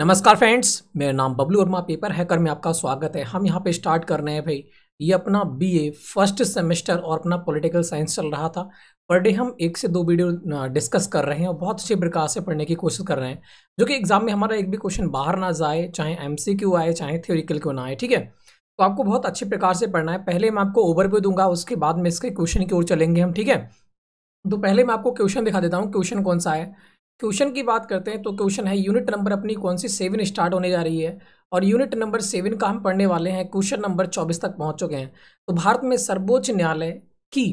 नमस्कार फ्रेंड्स मेरा नाम बबलू वर्मा पेपर हैकर में आपका स्वागत है हम यहाँ पे स्टार्ट कर रहे हैं भाई ये अपना बीए फर्स्ट सेमेस्टर और अपना पॉलिटिकल साइंस चल रहा था पर डे हम एक से दो वीडियो डिस्कस कर रहे हैं और बहुत अच्छे प्रकार से पढ़ने की कोशिश कर रहे हैं जो कि एग्जाम में हमारा एक भी क्वेश्चन बाहर ना जाए चाहे एम आए चाहे थ्योरिकल क्यों ना आए ठीक है तो आपको बहुत अच्छे प्रकार से पढ़ना है पहले मैं आपको ओवरव्यू दूंगा उसके बाद में इसके क्वेश्चन की ओर चलेंगे हम ठीक है तो पहले मैं आपको क्वेश्चन दिखा देता हूँ क्वेश्चन कौन सा है क्वेश्चन की बात करते हैं तो क्वेश्चन है यूनिट नंबर अपनी कौन सी सेवन स्टार्ट होने जा रही है और यूनिट नंबर सेवन का हम पढ़ने वाले हैं क्वेश्चन नंबर चौबीस तक पहुंच चुके हैं तो भारत में सर्वोच्च न्यायालय की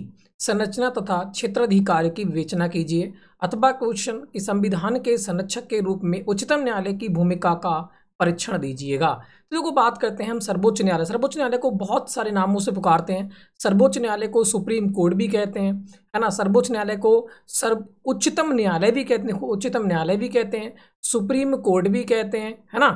संरचना तथा क्षेत्राधिकार की विवेचना कीजिए अथवा क्वेश्चन की संविधान के संरक्षक के रूप में उच्चतम न्यायालय की भूमिका का परीक्षण दीजिएगा तो देखो बात करते हैं हम सर्वोच्च न्यायालय सर्वोच्च न्यायालय को बहुत सारे नामों से पुकारते हैं सर्वोच्च न्यायालय को सुप्रीम कोर्ट भी कहते हैं है ना सर्वोच्च न्यायालय को सर्व उच्चतम न्यायालय भी कहते हैं उच्चतम न्यायालय भी कहते हैं सुप्रीम कोर्ट भी कहते हैं है ना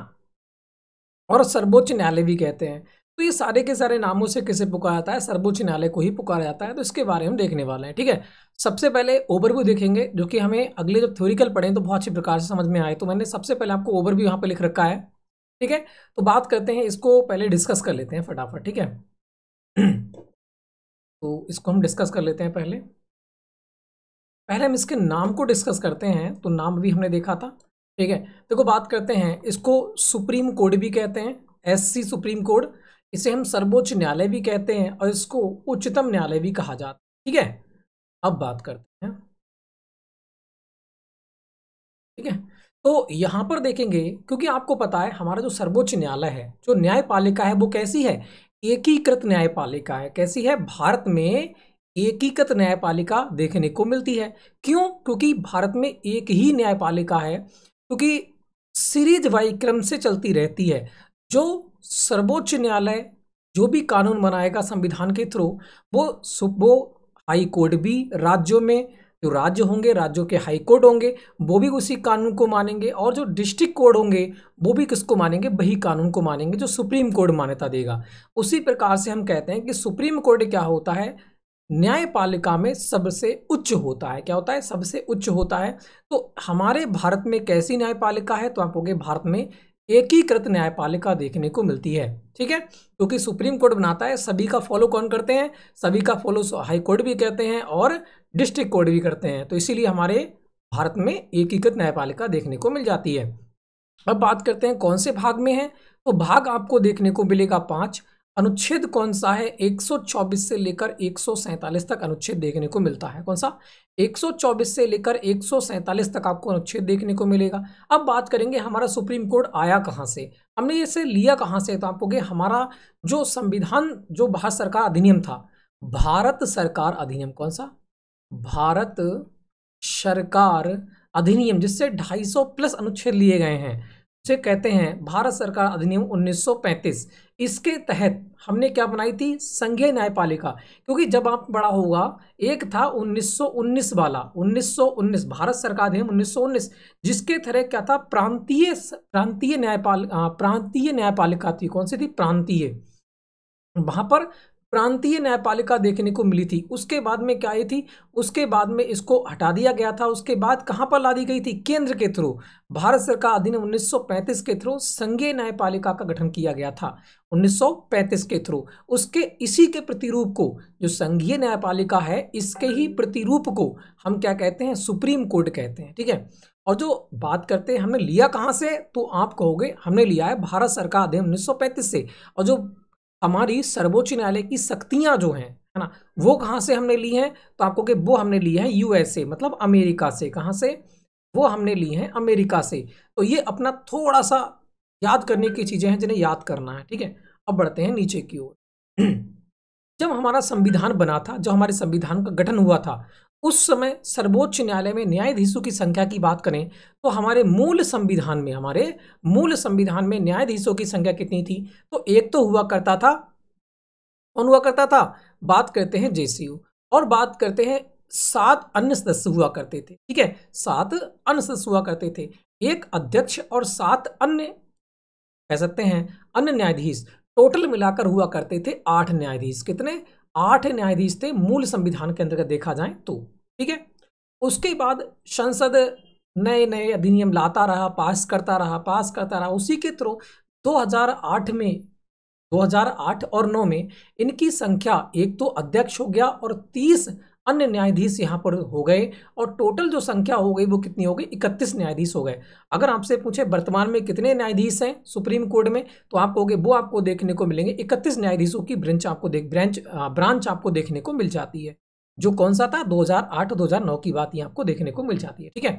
और सर्वोच्च न्यायालय भी कहते हैं तो ये सारे के सारे नामों से किसे पुकारा जाता है सर्वोच्च न्यायालय को ही पुकारा जाता है तो इसके बारे में हम देखने वाले हैं ठीक है सबसे पहले ओवरव्यू देखेंगे जो कि हमें अगले जब थ्योरिकल पढ़ें तो बहुत अच्छी प्रकार से समझ में आए तो मैंने सबसे पहले आपको ओवरव्यू यहाँ पर लिख रखा है ठीक है तो बात करते हैं इसको पहले डिस्कस कर लेते हैं फटाफट ठीक है तो इसको हम डिस्कस कर लेते हैं पहले पहले हम इसके नाम को डिस्कस करते हैं तो नाम भी हमने देखा था ठीक है देखो बात करते हैं इसको सुप्रीम कोर्ट भी कहते हैं एससी सुप्रीम कोर्ट इसे हम सर्वोच्च न्यायालय भी कहते हैं और इसको उच्चतम न्यायालय भी कहा जाता है ठीक है अब बात करते हैं ठीक है तो यहाँ पर देखेंगे क्योंकि आपको पता है हमारा जो सर्वोच्च न्यायालय है जो न्यायपालिका है वो कैसी है एकीकृत न्यायपालिका है कैसी है भारत में एकीकृत न्यायपालिका देखने को मिलती है क्यों क्योंकि भारत में एक ही न्यायपालिका है क्योंकि सीरीज वाई क्रम से चलती रहती है जो सर्वोच्च न्यायालय जो भी कानून बनाएगा संविधान के थ्रू वो वो हाई कोर्ट भी राज्यों में जो राज्य होंगे राज्यों के हाई कोर्ट होंगे वो भी उसी कानून को मानेंगे और जो डिस्ट्रिक्ट कोर्ट होंगे वो भी किसको मानेंगे वही कानून को मानेंगे जो सुप्रीम कोर्ट मान्यता देगा उसी प्रकार से हम कहते हैं कि सुप्रीम कोर्ट क्या होता है न्यायपालिका में सबसे उच्च होता है क्या होता है सबसे उच्च होता है तो हमारे भारत में कैसी न्यायपालिका है तो आप हो भारत में एकीकृत न्यायपालिका देखने को मिलती है ठीक है क्योंकि सुप्रीम कोर्ट बनाता है सभी का फॉलो कौन करते हैं सभी का फॉलो हाई कोर्ट भी कहते हैं और डिस्ट्रिक्ट कोर्ट भी करते हैं तो इसीलिए हमारे भारत में एकीकृत न्यायपालिका देखने को मिल जाती है अब बात करते हैं कौन से भाग में है तो भाग आपको देखने को मिलेगा पाँच अनुच्छेद कौन सा है 124 से लेकर एक तक अनुच्छेद देखने को मिलता है कौन सा 124 से लेकर एक तक आपको अनुच्छेद देखने को मिलेगा अब बात करेंगे हमारा सुप्रीम कोर्ट आया कहाँ से हमने इसे लिया कहाँ से तो आपको कि हमारा जो संविधान जो भारत सरकार अधिनियम था भारत सरकार अधिनियम कौन सा भारत सरकार अधिनियम जिससे 250 प्लस अनुच्छेद लिए गए हैं से कहते हैं भारत सरकार अधिनियम 1935 इसके तहत हमने क्या बनाई थी संघीय न्यायपालिका क्योंकि जब आप बड़ा होगा एक था 1919 वाला 1919 भारत सरकार अधिनियम 1919 जिसके तरह क्या था प्रांतीय प्रांतीय न्यायपाल प्रांतीय न्यायपालिका थी कौन सी थी प्रांतीय वहां पर प्रांतीय न्यायपालिका देखने को मिली थी उसके बाद में क्या आई थी उसके बाद में इसको हटा दिया गया था उसके बाद कहाँ पर ला दी गई थी केंद्र के थ्रू भारत सरकार अधिन 1935 के थ्रू संघीय न्यायपालिका का गठन किया गया था 1935 के थ्रू उसके इसी के प्रतिरूप को जो संघीय न्यायपालिका है इसके ही प्रतिरूप को हम क्या कहते हैं सुप्रीम कोर्ट कहते हैं ठीक है और जो बात करते हैं हमने लिया कहाँ से तो आप कहोगे हमने लिया है भारत सरकार अधिन उन्नीस से और जो हमारी सर्वोच्च न्यायालय की शक्तियां जो हैं है ना वो कहाँ से हमने ली हैं तो आपको कि वो हमने ली हैं यूएसए मतलब अमेरिका से कहाँ से वो हमने ली हैं अमेरिका से तो ये अपना थोड़ा सा याद करने की चीज़ें हैं जिन्हें याद करना है ठीक है अब बढ़ते हैं नीचे की ओर जब हमारा संविधान बना था जब हमारे संविधान का गठन हुआ था उस समय सर्वोच्च न्यायालय में न्यायाधीशों की संख्या की बात करें तो हमारे मूल संविधान में हमारे मूल संविधान में न्यायाधीशों की संख्या कितनी थी तो एक तो हुआ करता था कौन हुआ करता था बात करते हैं जेसीयू और बात करते हैं सात अन्य सदस्य हुआ करते थे ठीक है सात अन्य सदस्य हुआ करते थे एक अध्यक्ष और सात अन्य कह सकते हैं अन्य न्यायाधीश टोटल मिलाकर हुआ करते थे आठ न्यायाधीश कितने आठ न्यायाधीश थे मूल संविधान के अंतर्गत देखा जाए तो ठीक है उसके बाद संसद नए नए अधिनियम लाता रहा पास करता रहा पास करता रहा उसी के थ्रू 2008 में 2008 और 9 में इनकी संख्या एक तो अध्यक्ष हो गया और अन्य न्यायाधीश यहाँ पर हो गए और टोटल जो संख्या हो गई वो कितनी हो गई इकतीस न्यायाधीश हो गए अगर आपसे पूछे वर्तमान में कितने न्यायाधीश हैं सुप्रीम कोर्ट में तो आप कहोगे वो आपको देखने को मिलेंगे इकतीस न्यायाधीशों की ब्रांच आपको देख ब्रांच ब्रांच आपको देखने को मिल जाती है जो कौन सा था 2008 2009 की बात ये आपको देखने को मिल जाती है ठीक है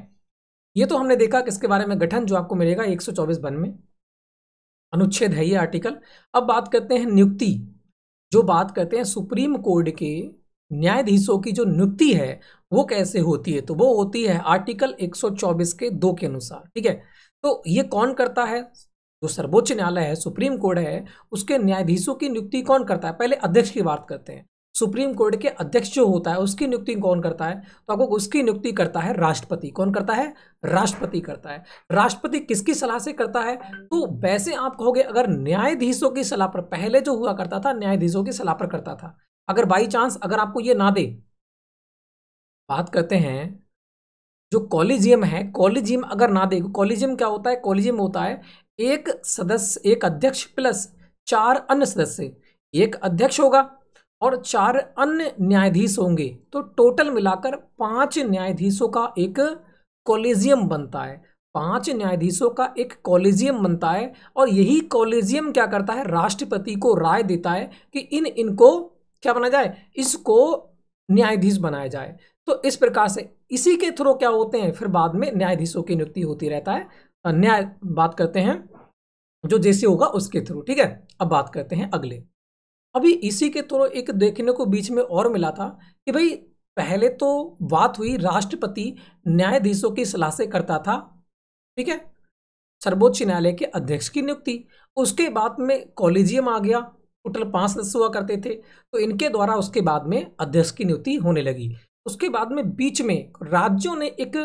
ये तो हमने देखा कि इसके बारे में गठन जो आपको मिलेगा चौबीस बन में अनुच्छेद है ये आर्टिकल अब बात करते हैं नियुक्ति जो बात करते हैं सुप्रीम कोर्ट के न्यायाधीशों की जो नियुक्ति है वो कैसे होती है तो वो होती है आर्टिकल 124 के दो के अनुसार ठीक है तो ये कौन करता है जो सर्वोच्च न्यायालय है सुप्रीम कोर्ट है उसके न्यायाधीशों की नियुक्ति कौन करता है पहले अध्यक्ष की बात करते हैं सुप्रीम कोर्ट के अध्यक्ष जो होता है उसकी नियुक्ति कौन करता है तो आपको उसकी नियुक्ति करता है राष्ट्रपति कौन करता है राष्ट्रपति करता है राष्ट्रपति किसकी सलाह से करता है तो वैसे आप कहोगे अगर न्यायाधीशों की सलाह पर पहले जो हुआ करता था न्यायाधीशों की सलाह पर करता था अगर बाई चांस अगर आपको ये ना दे बात करते हैं जो कॉलेजियम है कॉलेजियम अगर ना दे कॉलेजियम क्या होता है कॉलेजियम होता है एक सदस्य एक अध्यक्ष प्लस चार अन्य सदस्य एक अध्यक्ष होगा और चार अन्य न्यायाधीश होंगे तो टोटल मिलाकर पांच न्यायाधीशों का एक कॉलेजियम बनता है पांच न्यायाधीशों का एक कॉलेजियम बनता है और यही कॉलेजियम क्या करता है राष्ट्रपति को राय देता है कि इन इनको क्या बनाया जाए इसको न्यायाधीश बनाया जाए तो इस प्रकार से इसी के थ्रू क्या होते हैं फिर बाद में न्यायाधीशों की नियुक्ति होती रहता है न्याय बात करते हैं जो जैसे होगा उसके थ्रू ठीक है अब बात करते हैं अगले अभी इसी के थ्रू एक देखने को बीच में और मिला था कि भाई पहले तो बात हुई राष्ट्रपति न्यायाधीशों की सलाह से करता था ठीक है सर्वोच्च न्यायालय के अध्यक्ष की नियुक्ति उसके बाद में कॉलेजियम आ गया टोटल पांच सदस्य हुआ करते थे तो इनके द्वारा उसके बाद में अध्यक्ष की नियुक्ति होने लगी उसके बाद में बीच में राज्यों ने एक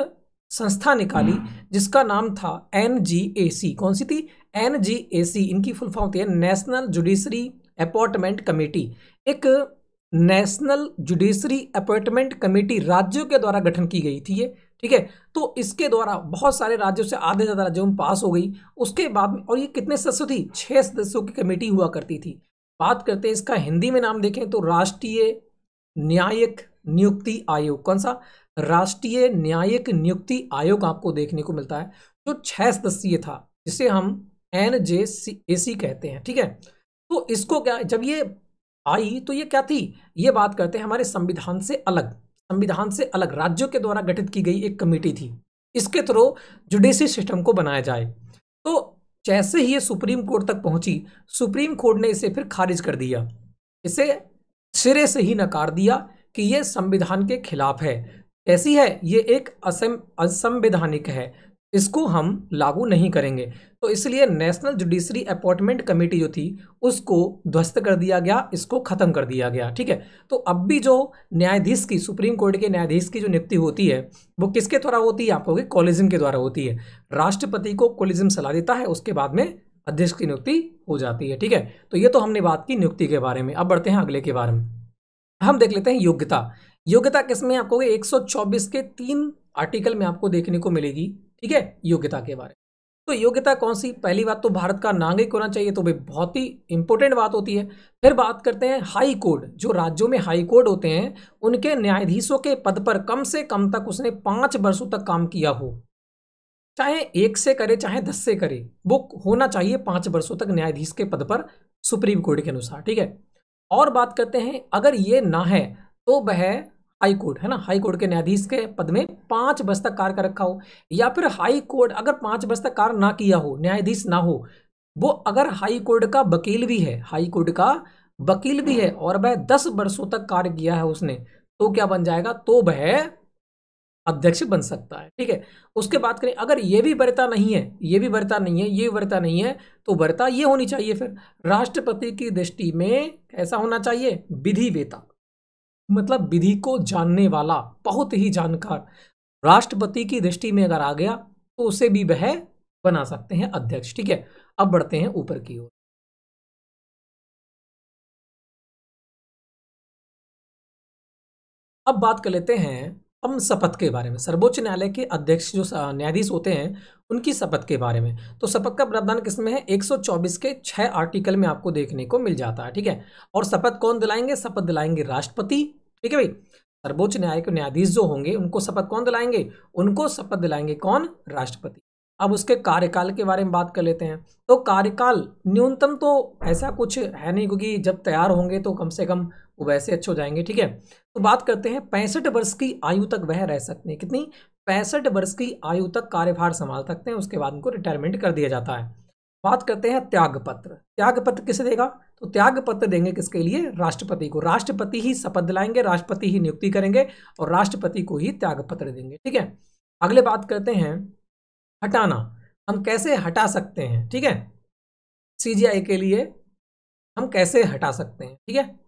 संस्था निकाली जिसका नाम था एन कौन सी थी एन इनकी फुल फॉर्म होती है नेशनल जुडिशरी अपॉइंटमेंट कमेटी एक नेशनल जुडिशरी अपॉइंटमेंट कमेटी राज्यों के द्वारा गठन की गई थी ये ठीक है तो इसके द्वारा बहुत सारे राज्यों से आधे ज़्यादा राज्यों में पास हो गई उसके बाद में और ये कितने सदस्य थी छः सदस्यों की कमेटी हुआ करती थी बात करते हैं इसका हिंदी में नाम देखें तो राष्ट्रीय न्यायिक नियुक्ति आयोग कौन सा राष्ट्रीय न्यायिक नियुक्ति आयोग आपको देखने को मिलता है जो छह सदस्यीय था जिसे हम एन जे सी ए सी कहते हैं ठीक है तो इसको क्या जब ये आई तो ये क्या थी ये बात करते हैं हमारे संविधान से अलग संविधान से अलग राज्यों के द्वारा गठित की गई एक कमेटी थी इसके थ्रू जुडिशरी सिस्टम को बनाया जाए तो जैसे ही ये सुप्रीम कोर्ट तक पहुंची सुप्रीम कोर्ट ने इसे फिर खारिज कर दिया इसे सिरे से ही नकार दिया कि ये संविधान के खिलाफ है कैसी है ये एक असंवैधानिक है इसको हम लागू नहीं करेंगे तो इसलिए नेशनल जुडिशरी अपॉइंटमेंट कमेटी जो थी उसको ध्वस्त कर दिया गया इसको ख़त्म कर दिया गया ठीक है तो अब भी जो न्यायाधीश की सुप्रीम कोर्ट के न्यायाधीश की जो नियुक्ति होती है वो किसके द्वारा होती है आपको कॉलेजिम के द्वारा होती है राष्ट्रपति को कॉलेजिम सलाह देता है उसके बाद में अध्यक्ष की नियुक्ति हो जाती है ठीक है तो ये तो हमने बात की नियुक्ति के बारे में अब बढ़ते हैं अगले के बारे में हम देख लेते हैं योग्यता योग्यता किसमें आपको 124 के तीन आर्टिकल में आपको देखने को मिलेगी ठीक है योग्यता के बारे में तो योग्यता कौन सी पहली बात तो भारत का नागरिक होना चाहिए तो भाई बहुत ही इंपॉर्टेंट बात होती है फिर बात करते हैं हाई कोर्ट जो राज्यों में हाई कोर्ट होते हैं उनके न्यायाधीशों के पद पर कम से कम तक उसने पांच वर्षों तक काम किया हो चाहे एक से करे चाहे दस से करे वो होना चाहिए पांच वर्षों तक न्यायाधीश के पद पर सुप्रीम कोर्ट के अनुसार ठीक है और बात करते हैं अगर ये ना है तो वह हाई कोर्ट है ना हाई कोर्ट के न्यायाधीश के पद में पांच बज तक कार्य कर रखा हो या फिर हाई कोर्ट अगर पांच बस तक कार्य ना किया हो न्यायाधीश ना हो वो अगर हाई कोर्ट का वकील भी है हाई कोर्ट का वकील भी है और वह दस वर्षों तक कार्य किया है उसने तो क्या बन जाएगा तो वह अध्यक्ष बन सकता है ठीक है उसके बाद करें अगर ये भी वर्ता नहीं है ये भी वर्ता नहीं है ये वर्ता नहीं है तो वर्ता ये होनी चाहिए फिर राष्ट्रपति की दृष्टि में ऐसा होना चाहिए विधि वेता मतलब विधि को जानने वाला बहुत ही जानकार राष्ट्रपति की दृष्टि में अगर आ गया तो उसे भी वह बना सकते हैं अध्यक्ष ठीक है अब बढ़ते हैं ऊपर की ओर अब बात कर लेते हैं हम शपथ के बारे में सर्वोच्च न्यायालय के अध्यक्ष जो न्यायाधीश होते हैं उनकी शपथ के बारे में तो शपथ का प्रावधान किसमें है 124 के छह आर्टिकल में आपको देखने को मिल जाता है ठीक है और शपथ कौन दिलाएंगे शपथ दिलाएंगे राष्ट्रपति ठीक है भाई सर्वोच्च न्यायालय के न्यायाधीश जो होंगे उनको शपथ कौन दिलाएंगे उनको शपथ दिलाएंगे कौन राष्ट्रपति अब उसके कार्यकाल के बारे में बात कर लेते हैं तो कार्यकाल न्यूनतम तो ऐसा कुछ है नहीं क्योंकि जब तैयार होंगे तो कम से कम वो वैसे अच्छे हो जाएंगे ठीक है तो बात करते हैं पैंसठ वर्ष की आयु तक वह रह सकते हैं कितनी पैंसठ वर्ष की आयु तक कार्यभार संभाल सकते हैं उसके बाद उनको रिटायरमेंट कर दिया जाता है बात करते हैं त्यागपत्र त्यागपत्र किसे देगा तो त्यागपत्र देंगे किसके लिए राष्ट्रपति को राष्ट्रपति ही शपथ दिलाएंगे राष्ट्रपति ही नियुक्ति करेंगे और राष्ट्रपति को ही त्यागपत्र देंगे ठीक है अगले बात करते हैं हटाना हम कैसे हटा सकते हैं ठीक है सी के लिए हम कैसे हटा सकते हैं ठीक है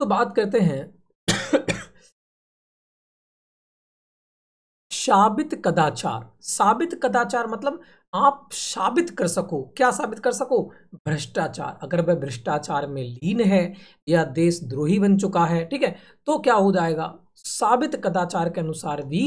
तो बात करते हैं साबित कदाचार साबित कदाचार मतलब आप साबित कर सको क्या साबित कर सको भ्रष्टाचार अगर वह भ्रष्टाचार में लीन है या देश द्रोही बन चुका है ठीक है तो क्या हो जाएगा साबित कदाचार के अनुसार भी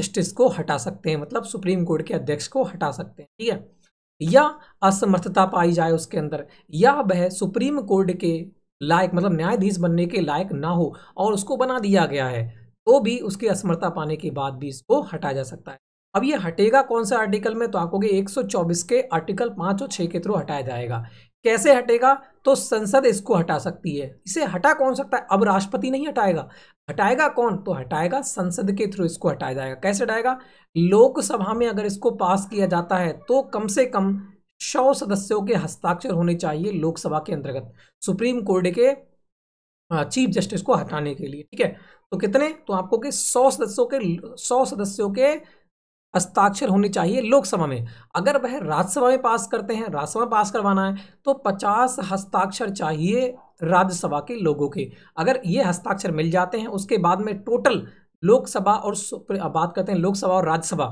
जस्टिस को हटा सकते हैं मतलब सुप्रीम कोर्ट के अध्यक्ष को हटा सकते हैं ठीक है या असमर्थता पाई जाए उसके अंदर या वह सुप्रीम कोर्ट के लायक मतलब न्यायाधीश बनने के लायक ना हो और उसको बना दिया गया है तो भी उसकी असमर्थता पाने के बाद भी इसको हटाया जा सकता है अब ये हटेगा कौन से आर्टिकल में तो आपको 124 के आर्टिकल पाँच और छः के थ्रू हटाया जाएगा कैसे हटेगा तो संसद इसको हटा सकती है इसे हटा कौन सकता है अब राष्ट्रपति नहीं हटाएगा हटाएगा कौन तो हटाएगा संसद के थ्रू इसको हटाया जाएगा कैसे हटाएगा लोकसभा में अगर इसको पास किया जाता है तो कम से कम सौ सदस्यों के हस्ताक्षर होने चाहिए लोकसभा के अंतर्गत सुप्रीम कोर्ट के चीफ जस्टिस को हटाने के लिए ठीक है तो कितने तो आपको के सौ सदस्यों के सौ सदस्यों के हस्ताक्षर होने चाहिए लोकसभा में अगर वह राज्यसभा में पास करते हैं राज्यसभा में पास करवाना है तो पचास हस्ताक्षर चाहिए राज्यसभा के लोगों के अगर ये हस्ताक्षर मिल जाते हैं उसके बाद में टोटल लोकसभा और बात करते हैं लोकसभा और राज्यसभा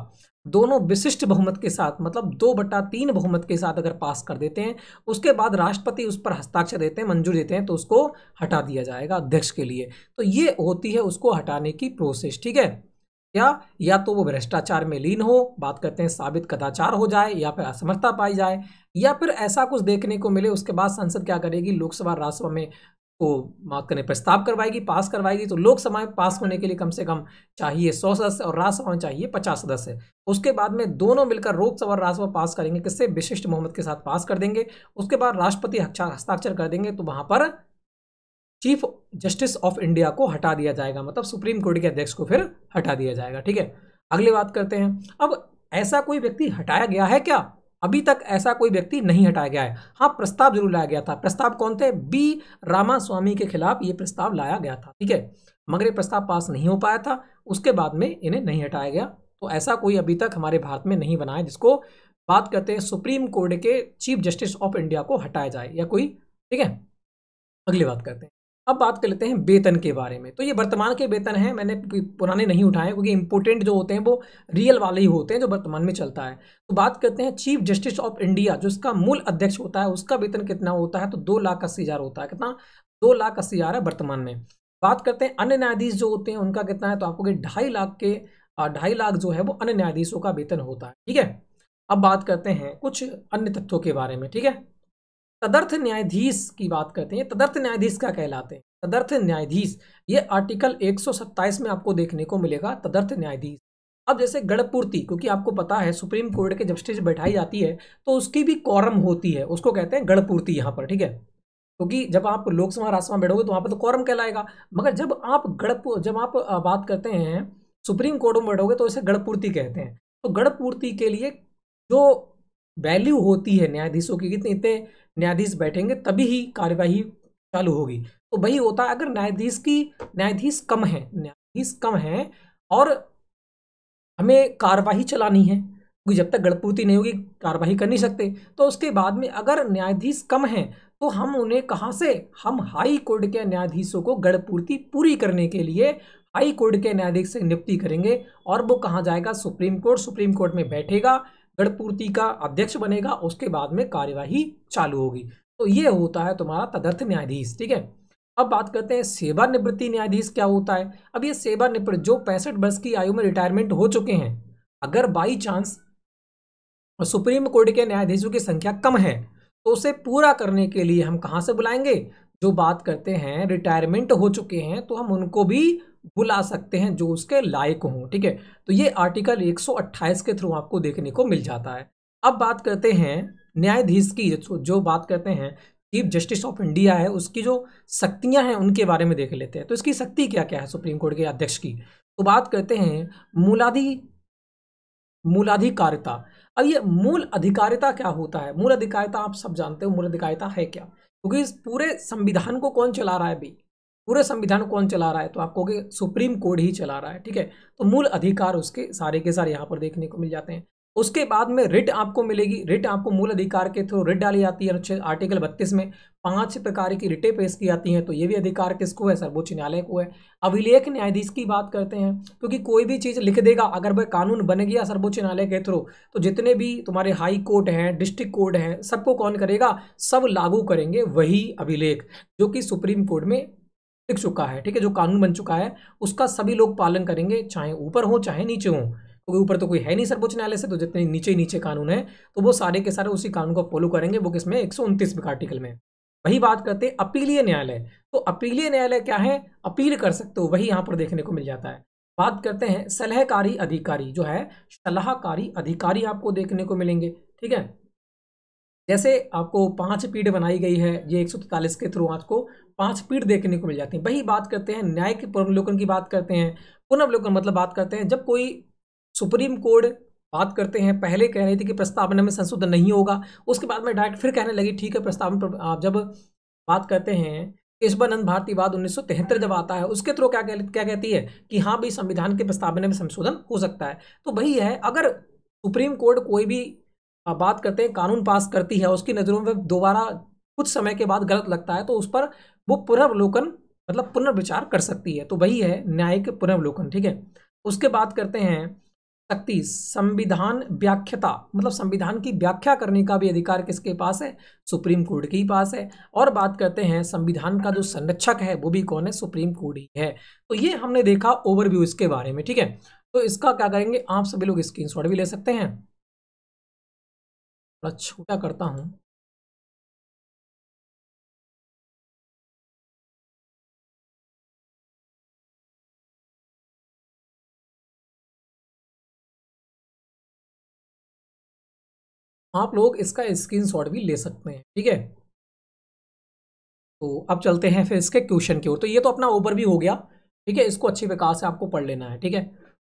दोनों विशिष्ट बहुमत के साथ मतलब दो बटा तीन बहुमत के साथ अगर पास कर देते हैं उसके बाद राष्ट्रपति उस पर हस्ताक्षर देते हैं मंजूर देते हैं तो उसको हटा दिया जाएगा अध्यक्ष के लिए तो ये होती है उसको हटाने की प्रोसेस ठीक है या या तो वो भ्रष्टाचार में लीन हो बात करते हैं साबित कदाचार हो जाए या फिर असमर्थता पाई जाए या फिर ऐसा कुछ देखने को मिले उसके बाद संसद क्या करेगी लोकसभा राज्यसभा में को मात्र प्रस्ताव करवाएगी पास करवाएगी तो लोकसभा में पास होने के लिए कम से कम चाहिए सौ सदस्य और राज्यसभा में चाहिए पचास सदस्य उसके बाद में दोनों मिलकर लोकसभा और राज्यसभा पास करेंगे किससे विशिष्ट मोहम्मद के साथ पास कर देंगे उसके बाद राष्ट्रपति हस्ताक्षर कर देंगे तो वहां पर चीफ जस्टिस ऑफ इंडिया को हटा दिया जाएगा मतलब सुप्रीम कोर्ट के अध्यक्ष को फिर हटा दिया जाएगा ठीक है अगली बात करते हैं अब ऐसा कोई व्यक्ति हटाया गया है क्या अभी तक ऐसा कोई व्यक्ति नहीं हटाया गया है हाँ प्रस्ताव जरूर लाया गया था प्रस्ताव कौन थे बी रामा स्वामी के खिलाफ ये प्रस्ताव लाया गया था ठीक है मगर ये प्रस्ताव पास नहीं हो पाया था उसके बाद में इन्हें नहीं हटाया गया तो ऐसा कोई अभी तक हमारे भारत में नहीं बना है जिसको बात करते हैं सुप्रीम कोर्ट के चीफ जस्टिस ऑफ इंडिया को हटाया जाए या कोई ठीक है अगली बात करते हैं अब बात कर लेते हैं वेतन के बारे में तो ये वर्तमान के वेतन हैं मैंने पुराने नहीं उठाए क्योंकि इंपोर्टेंट जो होते हैं वो रियल वाले ही होते हैं जो वर्तमान में चलता है तो बात करते हैं चीफ जस्टिस ऑफ इंडिया जो इसका मूल अध्यक्ष होता है उसका वेतन कितना होता है तो दो लाख अस्सी हज़ार होता है कितना दो लाख अस्सी हज़ार है वर्तमान में बात करते हैं अन्य न्यायाधीश जो होते हैं उनका कितना है तो आपको ढाई लाख के ढाई लाख जो है वो अन्य न्यायाधीशों का वेतन होता है ठीक है अब बात करते हैं कुछ अन्य तथ्यों के बारे में ठीक है तदर्थ न्यायाधीश की बात करते हैं तदर्थ न्यायाधीश क्या कहलाते हैं तदर्थ न्यायाधीश ये आर्टिकल 127 में आपको देखने को मिलेगा तदर्थ न्यायाधीश अब जैसे गणपूर्ति क्योंकि आपको पता है सुप्रीम कोर्ट के जस्टिस बैठाई जाती है तो उसकी भी कॉरम होती है उसको कहते हैं गणपूर्ति यहाँ पर ठीक है क्योंकि जब आप लोकसभा राज्यसभा बैठोगे तो वहाँ पर तो कॉरम कहलाएगा मगर जब आप गणप जब आप बात करते हैं सुप्रीम कोर्ट में बैठोगे तो इसे गणपूर्ति कहते हैं तो गणपूर्ति के लिए जो वैल्यू होती है न्यायाधीशों की कितने इतने न्यायाधीश बैठेंगे तभी ही कार्यवाही चालू होगी तो वही होता है अगर न्यायाधीश की न्यायाधीश कम है न्यायाधीश कम है और हमें कार्यवाही चलानी है क्योंकि जब तक गणपूर्ति नहीं होगी कार्यवाही कर नहीं सकते तो उसके बाद में अगर न्यायाधीश कम हैं तो हम उन्हें कहाँ से हम हाई कोर्ट के न्यायाधीशों को गणपूर्ति पूरी करने के लिए हाई कोर्ट के न्यायाधीश से नियुक्ति करेंगे और वो कहाँ जाएगा सुप्रीम कोर्ट सुप्रीम कोर्ट में बैठेगा गढ़पूर्ति का अध्यक्ष बनेगा उसके बाद में कार्यवाही चालू होगी तो ये होता है तुम्हारा तदर्थ न्यायाधीश ठीक है अब बात करते हैं सेवानिवृत्ति न्यायाधीश क्या होता है अब ये सेवानिवृत्त जो पैंसठ वर्ष की आयु में रिटायरमेंट हो चुके हैं अगर बाई चांस सुप्रीम कोर्ट के न्यायाधीशों की संख्या कम है तो उसे पूरा करने के लिए हम कहाँ से बुलाएंगे जो बात करते हैं रिटायरमेंट हो चुके हैं तो हम उनको भी बुला सकते हैं जो उसके लायक हों ठीक है तो ये आर्टिकल 128 के थ्रू आपको देखने को मिल जाता है अब बात करते हैं न्यायाधीश की जो बात करते हैं चीफ जस्टिस ऑफ इंडिया है उसकी जो शक्तियां हैं उनके बारे में देख लेते हैं तो इसकी शक्ति क्या क्या है सुप्रीम कोर्ट के अध्यक्ष की तो बात करते हैं मूलाधि मूलाधिकारिता अब ये मूल अधिकारिता क्या होता है मूल अधिकारिता आप सब जानते हो मूल अधिकारिता है क्या क्योंकि इस पूरे संविधान को कौन चला रहा है भाई पूरे संविधान कौन चला रहा है तो आप कहोगे सुप्रीम कोर्ट ही चला रहा है ठीक है तो मूल अधिकार उसके सारे के सारे यहाँ पर देखने को मिल जाते हैं उसके बाद में रिट आपको मिलेगी रिट आपको मूल अधिकार के थ्रू रिट डाली जाती है आर्टिकल बत्तीस में पांच प्रकार की रिटें पेश की जाती हैं तो ये भी अधिकार किसको है सर्वोच्च न्यायालय को है अभिलेख न्यायाधीश की बात करते हैं क्योंकि तो कोई भी चीज़ लिख देगा अगर वह कानून बन गया सर्वोच्च न्यायालय के थ्रू तो जितने भी तुम्हारे हाई कोर्ट हैं डिस्ट्रिक्ट कोर्ट हैं सबको कौन करेगा सब लागू करेंगे वही अभिलेख जो कि सुप्रीम कोर्ट में लिख चुका है ठीक है जो कानून बन चुका है उसका सभी लोग पालन करेंगे चाहे ऊपर हो चाहे नीचे हो क्योंकि ऊपर तो कोई है नहीं सर्वोच्च न्यायालय से तो जितने नीचे नीचे कानून है तो वो सारे के सारे उसी कानून को फॉलो करेंगे वो किसमें एक सौ आर्टिकल में वही बात करते हैं अपीलीय न्यायालय तो अपीलीय न्यायालय क्या है अपील कर सकते हो वही यहाँ पर देखने को मिल जाता है बात करते हैं सलाहकारी अधिकारी जो है सलाहकारी अधिकारी आपको देखने को मिलेंगे ठीक है जैसे आपको पांच पीढ़ बनाई गई है ये एक के थ्रू आपको पांच पीढ़ देखने को मिल जाती है वही बात करते हैं न्याय के पुनर्वलोकन की बात करते हैं पुनर्वलोकन मतलब बात करते हैं जब कोई सुप्रीम कोर्ट बात करते हैं पहले कह रही थी कि प्रस्तावना में संशोधन नहीं होगा उसके बाद में डायरेक्ट फिर कहने लगी ठीक है प्रस्तावना आप जब बात करते हैं केशवानंद भारती बाद उन्नीस जब आता है उसके थ्रू क्या क्या कहती है कि हाँ भाई संविधान के प्रस्तावना में संशोधन हो सकता है तो वही है अगर सुप्रीम कोर्ट कोई भी हाँ, बात करते हैं कानून पास करती है उसकी नज़रों में दोबारा कुछ समय के बाद गलत लगता है तो उस पर वो पुनर्वलोकन मतलब पुनर्विचार कर सकती है तो वही है न्यायिक पुनर्वलोकन ठीक है उसके बाद करते हैं शक्ति संविधान व्याख्यता मतलब संविधान की व्याख्या करने का भी अधिकार किसके पास है सुप्रीम कोर्ट के ही पास है और बात करते हैं संविधान का जो संरक्षक है वो भी कौन है सुप्रीम कोर्ट ही है तो ये हमने देखा ओवरव्यू इसके बारे में ठीक है तो इसका क्या करेंगे आप सभी लोग स्क्रीन भी ले सकते हैं थोड़ा छोटा करता हूँ आप लोग इसका स्क्रीनशॉट भी ले सकते हैं ठीक है तो अब चलते हैं फिर इसके क्वेश्चन की ओर तो ये तो अपना ओवरव्यू हो गया ठीक है इसको अच्छी प्रकार से आपको पढ़ लेना है ठीक है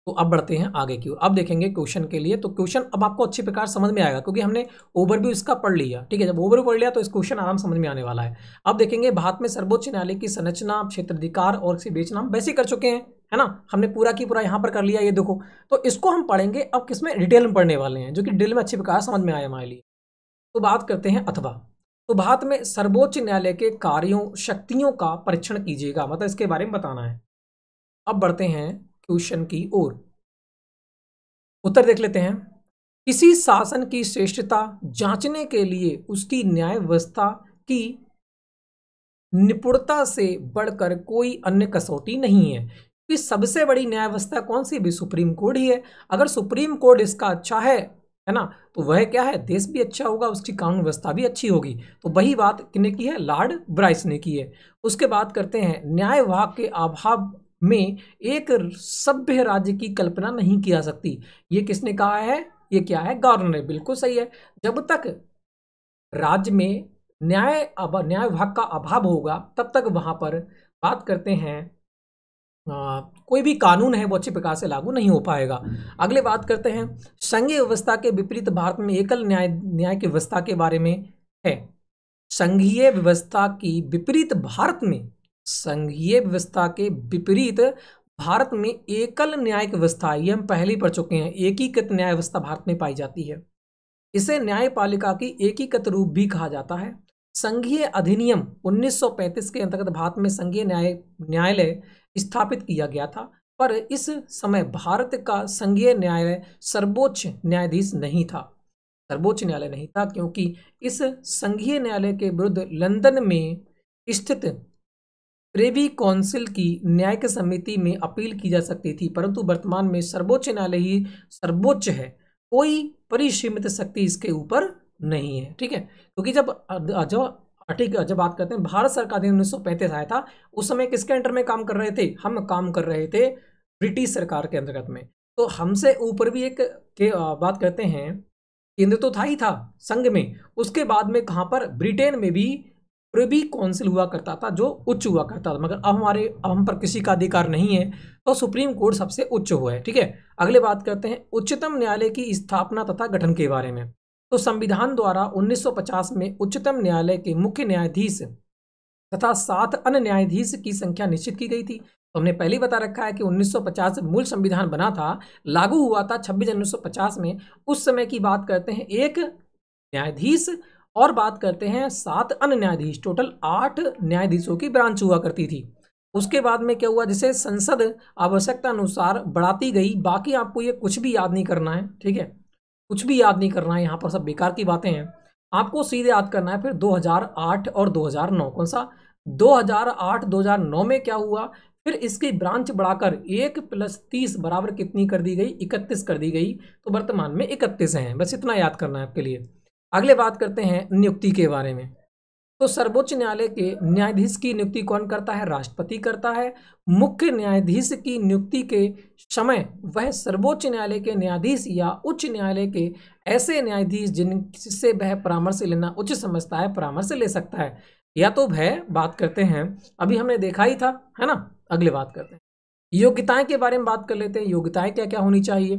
तो अब बढ़ते हैं आगे की ओर अब देखेंगे क्वेश्चन के लिए तो क्वेश्चन अब आपको अच्छी प्रकार समझ में आएगा क्योंकि हमने ओवरव्यू इसका पढ़ लिया ठीक है जब ओवरव्यू पढ़ लिया तो इस क्वेश्चन आराम समझ में आने वाला है अब देखेंगे भारत में सर्वोच्च न्यायालय की संरचना क्षेत्र अधिकार और इसकी बेचना हम वैसे कर चुके हैं है ना हमने पूरा की पूरा यहाँ पर कर लिया ये देखो तो इसको हम पढ़ेंगे अब किसमें डिटेल में पढ़ने वाले हैं जो कि डिटेल में अच्छी प्रकार समझ में आए हमारे लिए तो बात करते हैं अथवा तो भारत में सर्वोच्च न्यायालय के कार्यों शक्तियों का परीक्षण कीजिएगा मतलब इसके बारे में बताना है अब बढ़ते हैं क्वेश्चन की ओर उत्तर देख लेते हैं किसी शासन की श्रेष्ठता जांचने के लिए उसकी न्याय व्यवस्था की निपुणता से बढ़कर कोई अन्य कसौटी नहीं है कि सबसे बड़ी न्याय व्यवस्था कौन सी भी सुप्रीम कोर्ट ही है अगर सुप्रीम कोर्ट इसका अच्छा है है ना तो वह क्या है देश भी अच्छा होगा उसकी कानून व्यवस्था भी अच्छी होगी तो वही बात किने की है लॉर्ड ब्राइस ने की है उसके बाद करते हैं न्याय विभाग के अभाव में एक सभ्य राज्य की कल्पना नहीं की जा सकती ये किसने कहा है ये क्या है गवर्नर ने बिल्कुल सही है जब तक राज्य में न्याय अब न्याय विभाग का अभाव होगा तब तक वहाँ पर बात करते हैं आ, कोई भी कानून है वो अच्छे प्रकार से लागू नहीं हो पाएगा अगले बात करते हैं संघीय व्यवस्था के विपरीत भारत में एकल न्याय न्याय की व्यवस्था के बारे में है संघीय व्यवस्था की विपरीत भारत में संघीय व्यवस्था के विपरीत भारत में एकल न्यायिक व्यवस्था ये हम पहले पढ़ चुके हैं एकीकृत न्याय व्यवस्था भारत में पाई जाती है इसे न्यायपालिका की एकीकृत रूप भी कहा जाता है संघीय अधिनियम 1935 के अंतर्गत भारत में संघीय न्याय न्यायालय स्थापित किया गया था पर इस समय भारत का संघीय न्यायालय सर्वोच्च न्यायाधीश नहीं था सर्वोच्च न्यायालय नहीं था क्योंकि इस संघीय न्यायालय के विरुद्ध लंदन में स्थित प्रेवी काउंसिल की न्यायिक समिति में अपील की जा सकती थी परंतु वर्तमान में सर्वोच्च न्यायालय ही सर्वोच्च है कोई परिसीमित शक्ति इसके ऊपर नहीं है ठीक है क्योंकि जब जब ठीक है जब बात करते हैं भारत सरकार ने उन्नीस आया था उस समय किसके अंडर में काम कर रहे थे हम काम कर रहे थे ब्रिटिश सरकार के अंतर्गत में तो हमसे ऊपर भी एक के बात करते हैं केंद्र तो था ही था संघ में उसके बाद में कहाँ पर ब्रिटेन में भी प्रिवी काउंसिल हुआ करता था जो उच्च हुआ करता था मगर अब हमारे अब हम पर किसी का अधिकार नहीं है तो सुप्रीम कोर्ट सबसे उच्च हुआ है ठीक है अगले बात करते हैं उच्चतम न्यायालय की स्थापना तथा गठन के बारे में तो संविधान द्वारा 1950 में उच्चतम न्यायालय के मुख्य न्यायाधीश तथा सात अन्य न्यायाधीश की संख्या निश्चित की गई थी तो हमने पहले बता रखा है कि 1950 मूल संविधान बना था लागू हुआ था 26 जनवरी 1950 में उस समय की बात करते हैं एक न्यायाधीश और बात करते हैं सात अन्य न्यायाधीश टोटल आठ न्यायाधीशों की ब्रांच हुआ करती थी उसके बाद में क्या हुआ जिसे संसद आवश्यकता अनुसार बढ़ाती गई बाकी आपको ये कुछ भी याद नहीं करना है ठीक है कुछ भी याद नहीं करना है यहाँ पर सब बेकार की बातें हैं आपको सीधे याद करना है फिर 2008 और 2009 कौन सा 2008 2009 में क्या हुआ फिर इसकी ब्रांच बढ़ाकर एक प्लस तीस बराबर कितनी कर दी गई इकतीस कर दी गई तो वर्तमान में इकतीस हैं बस इतना याद करना है आपके लिए अगले बात करते हैं नियुक्ति के बारे में तो सर्वोच्च न्यायालय के न्यायाधीश की नियुक्ति कौन करता है राष्ट्रपति करता है मुख्य न्यायाधीश की नियुक्ति के समय वह सर्वोच्च न्यायालय के न्यायाधीश या उच्च न्यायालय के ऐसे न्यायाधीश जिनसे वह परामर्श लेना उच्च समझता है परामर्श ले सकता है या तो भय बात करते हैं अभी हमने देखा ही था है ना अगले बात करते हैं योग्यताएं के बारे में बात कर लेते हैं योग्यताएं क्या क्या होनी चाहिए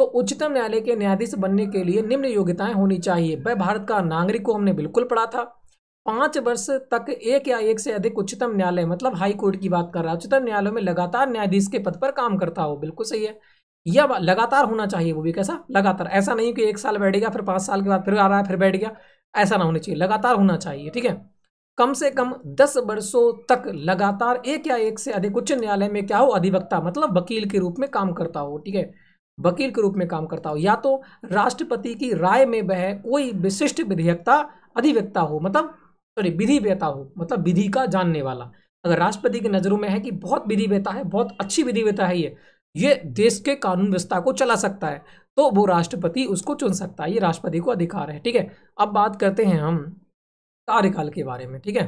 तो उच्चतम न्यायालय के न्यायाधीश बनने के लिए निम्न योग्यताएं होनी चाहिए वह भारत का नागरिक को हमने बिल्कुल पढ़ा था पांच वर्ष तक एक या एक से अधिक उच्चतम न्यायालय मतलब हाई कोर्ट की बात कर रहा है उच्चतम न्यायालय में लगातार न्यायाधीश के पद पर काम करता हो बिल्कुल सही है या लगातार होना चाहिए वो भी कैसा लगातार ऐसा नहीं कि एक साल बैठ गया फिर पांच साल के बाद फिर आ रहा है फिर बैठ गया ऐसा ना होना चाहिए लगातार होना चाहिए ठीक है कम से कम दस वर्षों तक लगातार एक या एक से अधिक उच्च न्यायालय में क्या हो अधिवक्ता मतलब वकील के रूप में काम करता हो ठीक है वकील के रूप में काम करता हो या तो राष्ट्रपति की राय में वह कोई विशिष्ट विधेयकता अधिव्यक्ता हो मतलब सॉरी विधि वेता हो मतलब विधि का जानने वाला अगर राष्ट्रपति की नज़रों में है कि बहुत विधि वेता है बहुत अच्छी विधि वेता है ये ये देश के कानून व्यवस्था को चला सकता है तो वो राष्ट्रपति उसको चुन सकता है ये राष्ट्रपति को अधिकार है ठीक है अब बात करते हैं हम कार्यकाल के बारे में ठीक है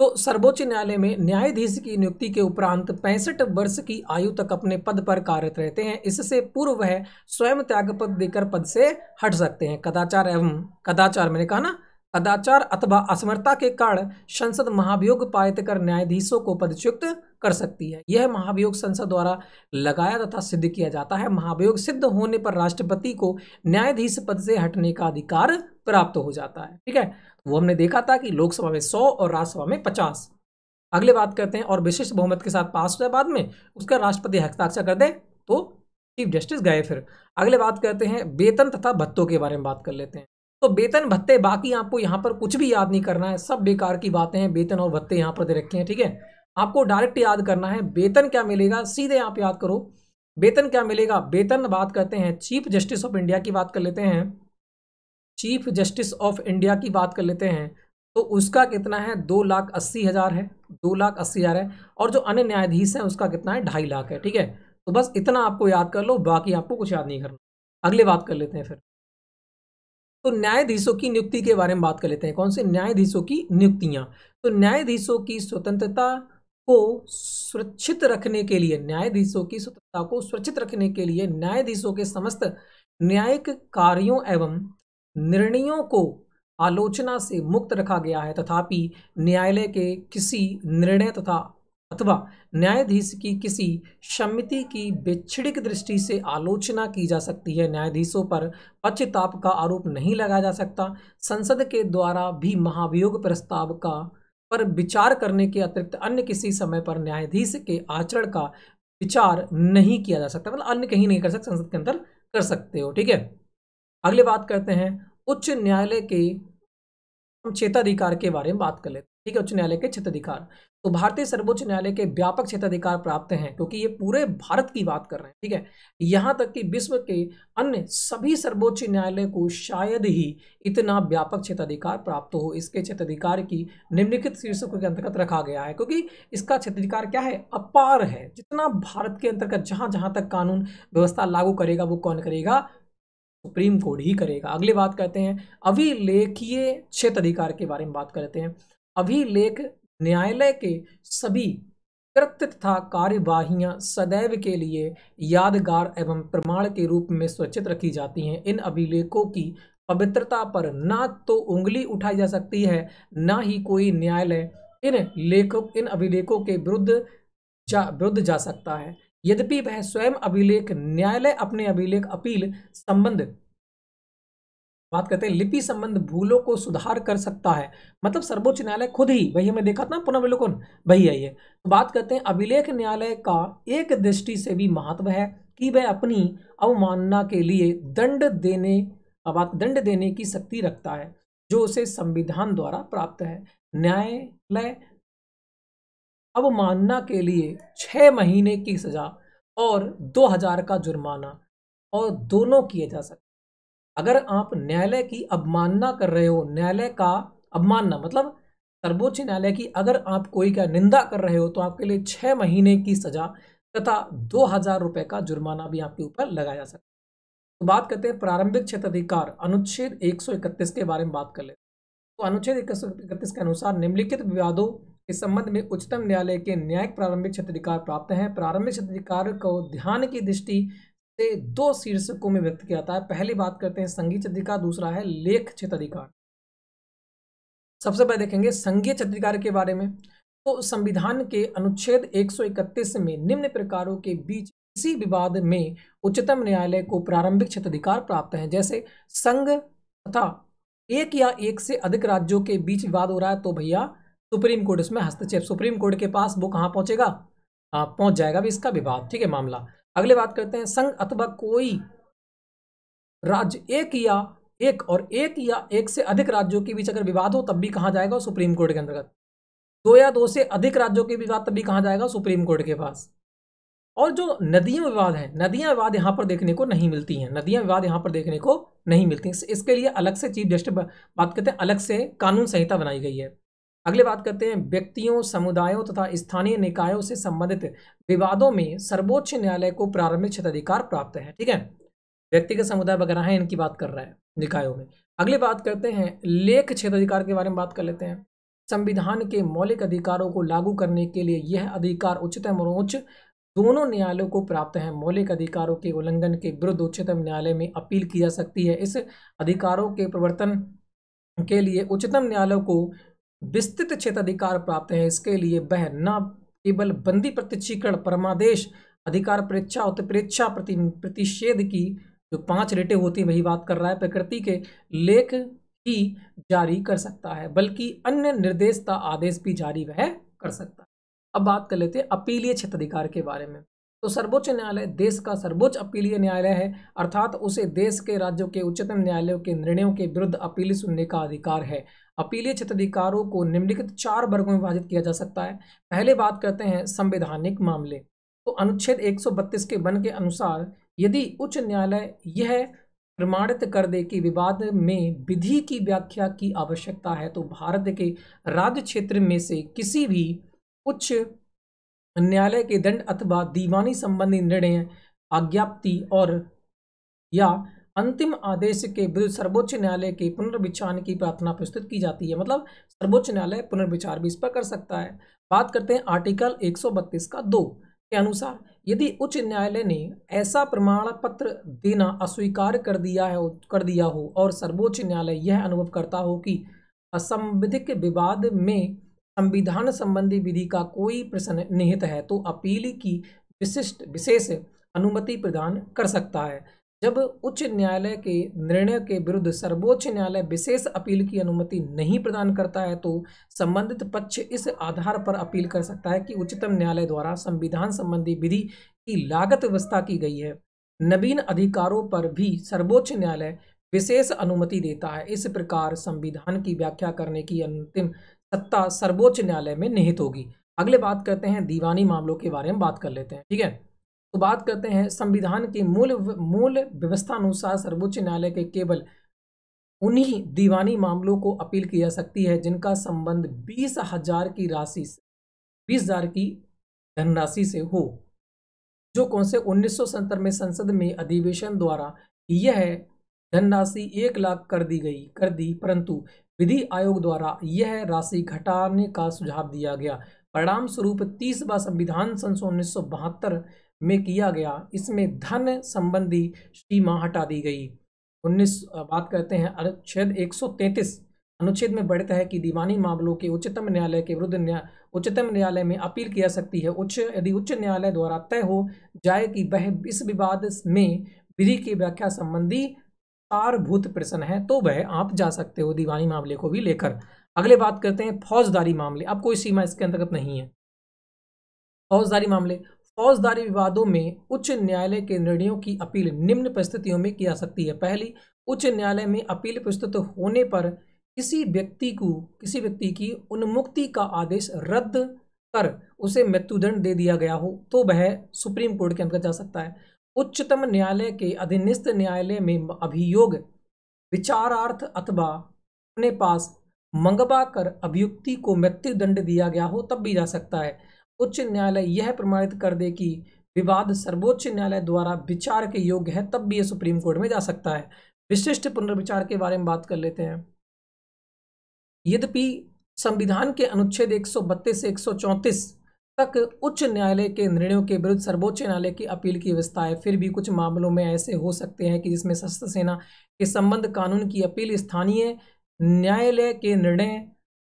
तो सर्वोच्च न्यायालय में न्यायाधीश की नियुक्ति के उपरांत पैंसठ वर्ष की आयु तक अपने पद पर कार्यरत रहते हैं इससे पूर्व वह स्वयं त्यागपत्र देकर पद से हट सकते हैं कदाचार एवं कदाचार मैंने कहा ना कदाचार अथवा असमर्थता के कारण संसद महाभियोग पारित कर न्यायाधीशों को पदच्युक्त कर सकती है यह महाभियोग संसद द्वारा लगाया तथा सिद्ध किया जाता है महाभियोग सिद्ध होने पर राष्ट्रपति को न्यायाधीश पद से हटने का अधिकार प्राप्त हो जाता है ठीक है वो हमने देखा था कि लोकसभा में सौ और राज्यसभा में पचास अगले बात करते हैं और विशिष्ट बहुमत के साथ पास हो बाद में उसका राष्ट्रपति हस्ताक्षर कर दे तो चीफ जस्टिस गए फिर अगले बात करते हैं वेतन तथा भत्तों के बारे में बात कर लेते हैं तो वेतन भत्ते बाकी आपको यहाँ पर कुछ भी याद नहीं करना है सब बेकार की बातें हैं वेतन और भत्ते यहाँ पर दे रखे हैं ठीक है आपको डायरेक्ट याद करना है वेतन क्या मिलेगा सीधे आप याद करो वेतन क्या मिलेगा वेतन बात करते हैं चीफ जस्टिस ऑफ इंडिया की बात कर लेते हैं चीफ जस्टिस ऑफ इंडिया की बात कर लेते हैं तो उसका कितना है दो लाख अस्सी हज़ार है दो लाख अस्सी हज़ार है और जो अन्य न्यायाधीश हैं उसका कितना है ढाई लाख है ठीक है तो बस इतना आपको याद कर लो बाकी आपको कुछ याद नहीं करना अगले बात कर लेते हैं फिर तो न्यायाधीशों की नियुक्ति के बारे में बात कर लेते हैं कौन से न्यायाधीशों की नियुक्तियां तो न्यायाधीशों की स्वतंत्रता को सुरक्षित रखने के लिए न्यायाधीशों की स्वतंत्रता को सुरक्षित रखने के लिए न्यायाधीशों के समस्त न्यायिक कार्यों एवं निर्णयों को आलोचना से मुक्त रखा गया है तथापि न्यायालय के किसी निर्णय तथा अथवा न्यायाधीश की किसी समिति की वैक्षणिक दृष्टि से आलोचना की जा सकती है न्यायाधीशों पर पक्षताप का आरोप नहीं लगाया जा सकता संसद के द्वारा भी महाभियोग प्रस्ताव का पर विचार करने के अतिरिक्त अन्य किसी समय पर न्यायाधीश के आचरण का विचार नहीं किया जा सकता मतलब अन्य कहीं नहीं कर सकते संसद के अंदर कर सकते हो ठीक है अगले बात करते हैं उच्च न्यायालय के हम क्षेत्राधिकार के बारे में बात कर लेते हैं ठीक है उच्च न्यायालय के क्षेत्राधिकार तो भारतीय सर्वोच्च न्यायालय के व्यापक क्षेत्राधिकार प्राप्त हैं क्योंकि ये पूरे भारत की बात कर रहे हैं ठीक है यहाँ तक कि विश्व के अन्य सभी सर्वोच्च न्यायालय को शायद ही इतना व्यापक क्षेत्राधिकार प्राप्त हो इसके क्षेत्राधिकार की निम्नलिखित शीर्षकों के अंतर्गत रखा गया है क्योंकि इसका क्षेत्राधिकार क्या है अपार है जितना भारत के अंतर्गत जहाँ जहाँ तक कानून व्यवस्था लागू करेगा वो कौन करेगा सुप्रीम कोर्ट ही करेगा अगली बात करते हैं अभिलेखीय क्षेत्र अधिकार के बारे में बात करते हैं अभिलेख न्यायालय के सभी कृत्य तथा कार्यवाहियां सदैव के लिए यादगार एवं प्रमाण के रूप में सुरक्षित रखी जाती हैं इन अभिलेखों की पवित्रता पर ना तो उंगली उठाई जा सकती है ना ही कोई न्यायालय इन लेखों इन अभिलेखों के विरुद्ध जा विरुद्ध जा सकता है यद्यपि वह स्वयं अभिलेख न्यायालय अपने अभिलेख अपील संबंध बात करते हैं लिपि संबंध भूलों को सुधार कर सकता है मतलब सर्वोच्च न्यायालय खुद ही वही हमें देखा था ना वही भैया ये तो बात करते हैं अभिलेख न्यायालय का एक दृष्टि से भी महत्व है कि वह अपनी अवमानना के लिए दंड देने बात दंड देने की शक्ति रखता है जो उसे संविधान द्वारा प्राप्त है न्यायालय अवमानना के लिए छह महीने की सजा और दो हजार का जुर्माना और दोनों किए जा सकते अगर आप न्यायालय की अवमानना कर रहे हो न्यायालय का अवमानना मतलब सर्वोच्च न्यायालय की अगर आप कोई का निंदा कर रहे हो तो आपके लिए छः महीने की सजा तथा दो हजार रुपये का जुर्माना भी आपके ऊपर लगाया जा सकता है तो बात करते हैं प्रारंभिक क्षेत्र अधिकार अनुच्छेद 131 के बारे में बात कर ले तो अनुच्छेद एक के अनुसार निम्नलिखित विवादों के संबंध में उच्चतम न्यायालय के न्यायिक प्रारंभिक क्षेत्र अधिकार प्राप्त हैं प्रारंभिक क्षेत्र अधिकार को ध्यान की दृष्टि से दो शीर्षकों में व्यक्त किया जाता है पहली बात करते हैं संघीय चंद्रिका दूसरा है लेख क्षेत्राधिकार सबसे पहले देखेंगे संघीय क्षेत्राधिकार के बारे में तो संविधान के अनुच्छेद 131 में निम्न प्रकारों के बीच किसी विवाद में उच्चतम न्यायालय को प्रारंभिक क्षेत्राधिकार प्राप्त है जैसे संघ तथा एक या एक से अधिक राज्यों के बीच विवाद हो रहा है तो भैया सुप्रीम कोर्ट इसमें हस्तक्षेप सुप्रीम कोर्ट के पास वो कहाँ पहुँचेगा हाँ, पहुंच जाएगा भी इसका विवाद ठीक है मामला अगले बात करते हैं संघ अथवा कोई राज्य एक या एक और एक या एक से अधिक राज्यों के बीच अगर विवाद हो तब भी कहा जाएगा सुप्रीम कोर्ट के अंतर्गत दो या दो से अधिक राज्यों के विवाद तब भी कहा जाएगा सुप्रीम कोर्ट के पास और जो नदियां विवाद है नदियां विवाद यहां पर देखने को नहीं मिलती हैं नदियां विवाद यहां पर देखने को नहीं मिलती इसके लिए अलग से चीफ जस्टिस बात करते हैं अलग से कानून संहिता बनाई गई है अगले बात करते हैं व्यक्तियों समुदायों तथा स्थानीय निकायों से संबंधित विवादों में सर्वोच्च न्यायालय को प्रारंभिक क्षेत्राधिकार प्राप्त है ठीक है व्यक्तिगत समुदाय वगैरह है इनकी बात कर रहा है निकायों में अगले बात करते हैं लेख क्षेत्राधिकार के बारे में बात कर लेते हैं संविधान के मौलिक अधिकारों को लागू करने के लिए यह अधिकार उच्चतम और उच्च दोनों न्यायालयों को प्राप्त है मौलिक अधिकारों के उल्लंघन के विरुद्ध उच्चतम न्यायालय में अपील की जा सकती है इस अधिकारों के प्रवर्तन के लिए उच्चतम न्यायालय को विस्तृत क्षेत्राधिकार प्राप्त है इसके लिए वह न केवल बंदी प्रत्यक्षीकरण परमादेश अधिकार परीक्षा उत्प्रेक्षा प्रति प्रतिषेध की जो पांच रेटे होती है वही बात कर रहा है प्रकृति के लेख ही जारी कर सकता है बल्कि अन्य निर्देश का आदेश भी जारी वह कर सकता है अब बात कर लेते हैं अपीलीय क्षेत्राधिकार के बारे में तो सर्वोच्च न्यायालय देश का सर्वोच्च अपीलीय न्यायालय है अर्थात उसे देश के राज्यों के उच्चतम न्यायालयों के निर्णयों के विरुद्ध अपील सुनने का अधिकार है अपीलीय क्षेत्राधिकारों को निम्नलिखित चार वर्गों में विभाजित किया जा सकता है पहले बात करते हैं संवैधानिक मामले तो अनुच्छेद 132 के वन के अनुसार यदि उच्च न्यायालय यह प्रमाणित कर दे कि विवाद में विधि की व्याख्या की आवश्यकता है तो भारत के राज्य क्षेत्र में से किसी भी उच्च न्यायालय के दंड अथवा दीवानी संबंधी निर्णय आज्ञाप्ति और या अंतिम आदेश के विरुद्ध सर्वोच्च न्यायालय के पुनर्विचार की प्रार्थना प्रस्तुत की जाती है मतलब सर्वोच्च न्यायालय पुनर्विचार भी इस पर कर सकता है बात करते हैं आर्टिकल बत्तीस का दो के अनुसार यदि उच्च न्यायालय ने ऐसा प्रमाण पत्र देना अस्वीकार कर दिया है कर दिया हो और सर्वोच्च न्यायालय यह अनुभव करता हो कि असंविधिक विवाद में संविधान संबंधी विधि का कोई प्रश्न निहित है तो अपील की विशिष्ट विशेष अनुमति प्रदान कर सकता है जब उच्च न्यायालय के निर्णय के विरुद्ध सर्वोच्च न्यायालय विशेष अपील की अनुमति नहीं प्रदान करता है तो संबंधित पक्ष इस आधार पर अपील कर सकता है कि उच्चतम न्यायालय द्वारा संविधान संबंधी विधि की लागत व्यवस्था की गई है नवीन अधिकारों पर भी सर्वोच्च न्यायालय विशेष अनुमति देता है इस प्रकार संविधान की व्याख्या करने की अंतिम सत्ता सर्वोच्च न्यायालय में निहित होगी अगले बात करते हैं दीवानी मामलों के बारे में बात कर लेते हैं ठीक है तो बात करते हैं संविधान के मूल मूल व्यवस्था अनुसार सर्वोच्च न्यायालय के केवल उन्हीं दीवानी मामलों को अपील की जा सकती है जिनका संबंध बीस हजार की राशि से बीस हजार की धनराशि से हो जो कौन से उन्नीस में संसद में अधिवेशन द्वारा यह धनराशि एक लाख कर दी गई कर दी परंतु विधि आयोग द्वारा यह राशि घटाने का सुझाव दिया गया परिणाम स्वरूप तीस बार संविधान संसद उन्नीस में किया गया इसमें धन संबंधी सीमा हटा दी गई उन्नीस बात करते हैं अनुच्छेद 133 अनुच्छेद में बढ़ता है कि दीवानी मामलों के उच्चतम न्यायालय के विरुद्ध न्याय उच्चतम न्यायालय में अपील किया सकती है उच्च यदि उच्च न्यायालय द्वारा तय हो जाए कि वह इस विवाद में विधि की व्याख्या संबंधी सारभूत प्रश्न है तो वह आप जा सकते हो दीवानी मामले को भी लेकर अगले बात करते हैं फौजदारी मामले अब कोई सीमा इसके अंतर्गत नहीं है फौजदारी मामले फौजदारी विवादों में उच्च न्यायालय के निर्णयों की अपील निम्न परिस्थितियों में की जा सकती है पहली उच्च न्यायालय में अपील प्रस्तुत होने पर किसी व्यक्ति को किसी व्यक्ति की उन्मुक्ति का आदेश रद्द कर उसे मृत्युदंड दे दिया गया हो तो वह सुप्रीम कोर्ट के अंतर्गत जा सकता है उच्चतम न्यायालय के अधीनस्थ न्यायालय में अभियोग विचारार्थ अथवा अपने पास मंगवा कर अभियुक्ति को मृत्युदंड दिया गया हो तब भी जा सकता है उच्च न्यायालय यह प्रमाणित कर दे कि विवाद सर्वोच्च न्यायालय द्वारा विचार के योग्य है तब भी यह सुप्रीम कोर्ट में जा सकता है विशिष्ट पुनर्विचार के बारे में बात कर लेते हैं यद्यपि संविधान के अनुच्छेद एक से एक तक उच्च न्यायालय के निर्णयों के विरुद्ध सर्वोच्च न्यायालय की अपील की व्यवस्था है फिर भी कुछ मामलों में ऐसे हो सकते हैं कि जिसमें सशस्त्र सेना के संबंध कानून की अपील स्थानीय न्यायालय के निर्णय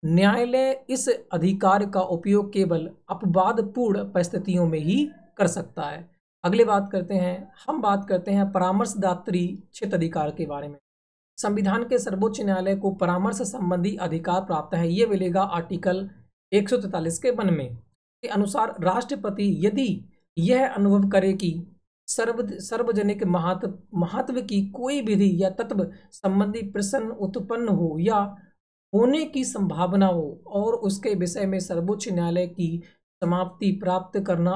न्यायालय इस अधिकार का उपयोग केवल अपवादपूर्ण परिस्थितियों में ही कर सकता है अगले बात करते हैं हम बात करते हैं परामर्शदात्री क्षेत्र अधिकार के बारे में संविधान के सर्वोच्च न्यायालय को परामर्श संबंधी अधिकार प्राप्त है ये मिलेगा आर्टिकल एक के वन में के अनुसार राष्ट्रपति यदि यह अनुभव करे कि सर्व सार्वजनिक महत्व महत्व की कोई विधि या तत्व संबंधी प्रश्न उत्पन्न हो या होने की संभावना हो और उसके विषय में सर्वोच्च न्यायालय की समाप्ति प्राप्त करना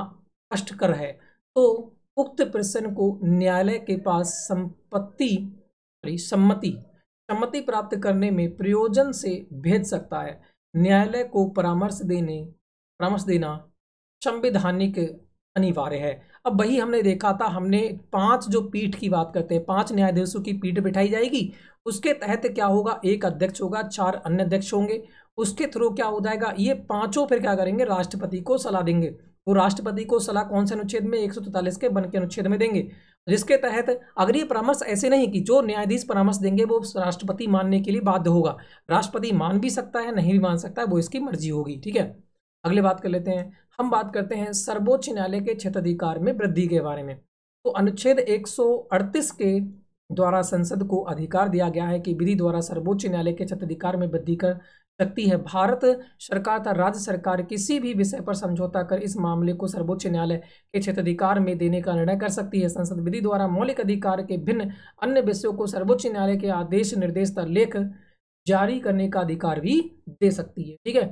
कष्टकर है तो उक्त प्रश्न को न्यायालय के पास संपत्ति सम्मति सम्मति प्राप्त करने में प्रयोजन से भेज सकता है न्यायालय को परामर्श देने परामर्श देना संवैधानिक अनिवार्य है अब वही हमने देखा था हमने पांच जो पीठ की बात करते हैं पांच न्यायाधीशों की पीठ बैठाई जाएगी उसके तहत क्या होगा एक अध्यक्ष होगा चार अन्य अध्यक्ष होंगे उसके थ्रू क्या हो जाएगा ये पांचों फिर क्या करेंगे राष्ट्रपति को सलाह देंगे वो राष्ट्रपति को सलाह कौन से अनुच्छेद में एक के बन के अनुच्छेद में देंगे जिसके तहत अगर ये परामर्श ऐसे नहीं कि जो न्यायाधीश परामर्श देंगे वो राष्ट्रपति मानने के लिए बाध्य होगा राष्ट्रपति मान भी सकता है नहीं भी मान सकता है वो इसकी मर्जी होगी ठीक है अगले बात कर लेते हैं हम बात करते हैं सर्वोच्च न्यायालय के अधिकार में वृद्धि के बारे में तो अनुच्छेद 138 के द्वारा संसद को अधिकार दिया गया है कि विधि द्वारा सर्वोच्च न्यायालय के क्षेत्राधिकार में वृद्धि कर सकती है भारत सरकार तथा राज्य सरकार किसी भी विषय पर समझौता कर इस मामले को सर्वोच्च न्यायालय के क्षेत्राधिकार में देने का निर्णय कर सकती है संसद विधि द्वारा मौलिक अधिकार के भिन्न अन्य विषयों को सर्वोच्च न्यायालय के आदेश निर्देश तथा लेख जारी करने का अधिकार भी दे सकती है ठीक है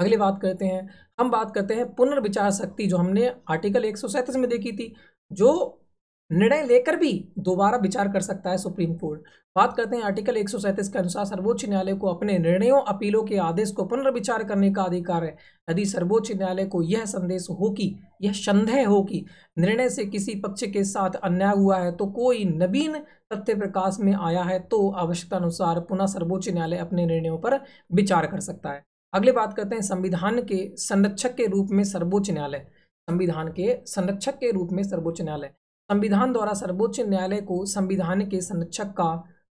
अगली बात करते हैं हम बात करते हैं पुनर्विचार शक्ति जो हमने आर्टिकल एक में देखी थी जो निर्णय लेकर भी दोबारा विचार कर सकता है सुप्रीम कोर्ट बात करते हैं आर्टिकल एक के अनुसार सर्वोच्च न्यायालय को अपने निर्णयों अपीलों के आदेश को पुनर्विचार करने का अधिकार है यदि सर्वोच्च न्यायालय को यह संदेश हो कि यह संदेह हो कि निर्णय से किसी पक्ष के साथ अन्याय हुआ है तो कोई नवीन तथ्य प्रकाश में आया है तो आवश्यकता अनुसार पुनः सर्वोच्च न्यायालय अपने निर्णयों पर विचार कर सकता है अगले बात करते हैं संविधान के संरक्षक के रूप में सर्वोच्च न्यायालय संविधान के संरक्षक के रूप में सर्वोच्च न्यायालय संविधान द्वारा सर्वोच्च न्यायालय को संविधान के संरक्षक का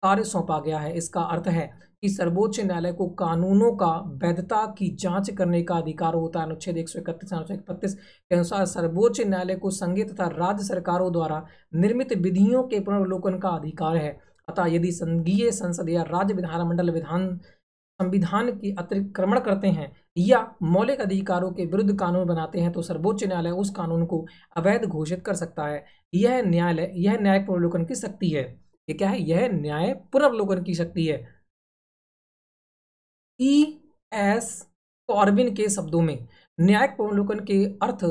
कार्य सौंपा गया है इसका अर्थ है कि सर्वोच्च न्यायालय को कानूनों का वैधता की जांच करने का अधिकार होता है अनुच्छेद एक सौ इकतीस अनुच्छेद इकतीस के अनुसार सर्वोच्च न्यायालय को संघीय तथा राज्य सरकारों द्वारा निर्मित विधियों के पुनर्वलोकन का अधिकार है अतः यदि संघीय संसद या राज्य विधानमंडल विधान संविधान की अतिक्रमण करते हैं या मौलिक अधिकारों के विरुद्ध कानून बनाते हैं तो सर्वोच्च न्यायालय उस कानून को अवैध घोषित कर सकता है यह न्यायालय यह न्याय पुनर्वलोकन की शक्ति है ये क्या है यह न्याय पुनर्वलोकन की शक्ति है ई एस कॉर्बिन के शब्दों में न्यायिक पुनर्वलोकन के अर्थ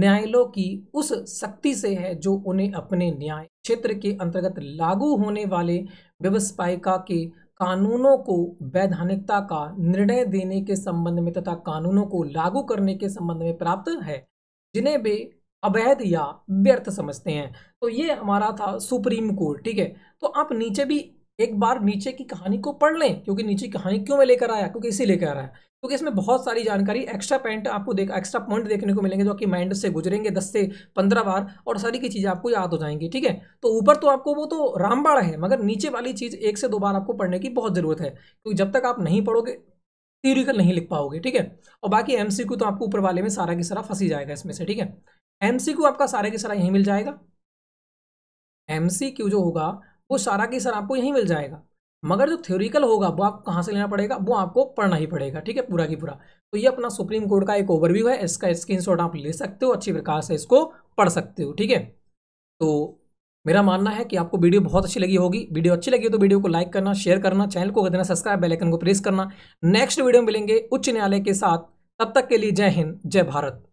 न्यायालयों की उस शक्ति से है जो उन्हें अपने न्याय क्षेत्र के अंतर्गत लागू होने वाले व्यवस्थायिका के कानूनों को वैधानिकता का निर्णय देने के संबंध में तथा कानूनों को लागू करने के संबंध में प्राप्त है जिन्हें वे अवैध या व्यर्थ समझते हैं तो ये हमारा था सुप्रीम कोर्ट ठीक है तो आप नीचे भी एक बार नीचे की कहानी को पढ़ लें क्योंकि नीचे कहानी क्यों मैं लेकर आया क्योंकि इसी लेकर आया क्योंकि इसमें बहुत सारी जानकारी एक्स्ट्रा पॉइंट आपको देख एक्स्ट्रा पॉइंट देखने को मिलेंगे जो कि माइंड से गुजरेंगे दस से पंद्रह बार और सारी की चीज़ें आपको याद हो जाएंगी ठीक है तो ऊपर तो आपको वो तो रामबाड़ है मगर नीचे वाली चीज़ एक से दो बार आपको पढ़ने की बहुत ज़रूरत है क्योंकि जब तक आप नहीं पढ़ोगे थ्यूरिकल नहीं लिख पाओगे ठीक है और बाकी एम तो आपको ऊपर वाले में सारा की सारा फंसी जाएगा इसमें से ठीक है एम आपका सारा की सारा यहीं मिल जाएगा एम जो होगा वो सारा की सारा आपको यहीं मिल जाएगा मगर जो थ्योरिकल होगा वो आपको कहाँ से लेना पड़ेगा वो आपको पढ़ना ही पड़ेगा ठीक है पूरा की पूरा तो ये अपना सुप्रीम कोर्ट का एक ओवरव्यू है इसका स्क्रीनशॉट आप ले सकते हो अच्छी प्रकार से इसको पढ़ सकते हो ठीक है तो मेरा मानना है कि आपको वीडियो बहुत अच्छी लगी होगी वीडियो अच्छी लगी हो तो वीडियो को लाइक करना शेयर करना चैनल को देना सब्सक्राइब बेलाइकन को प्रेस करना नेक्स्ट वीडियो में मिलेंगे उच्च न्यायालय के साथ तब तक के लिए जय हिंद जय भारत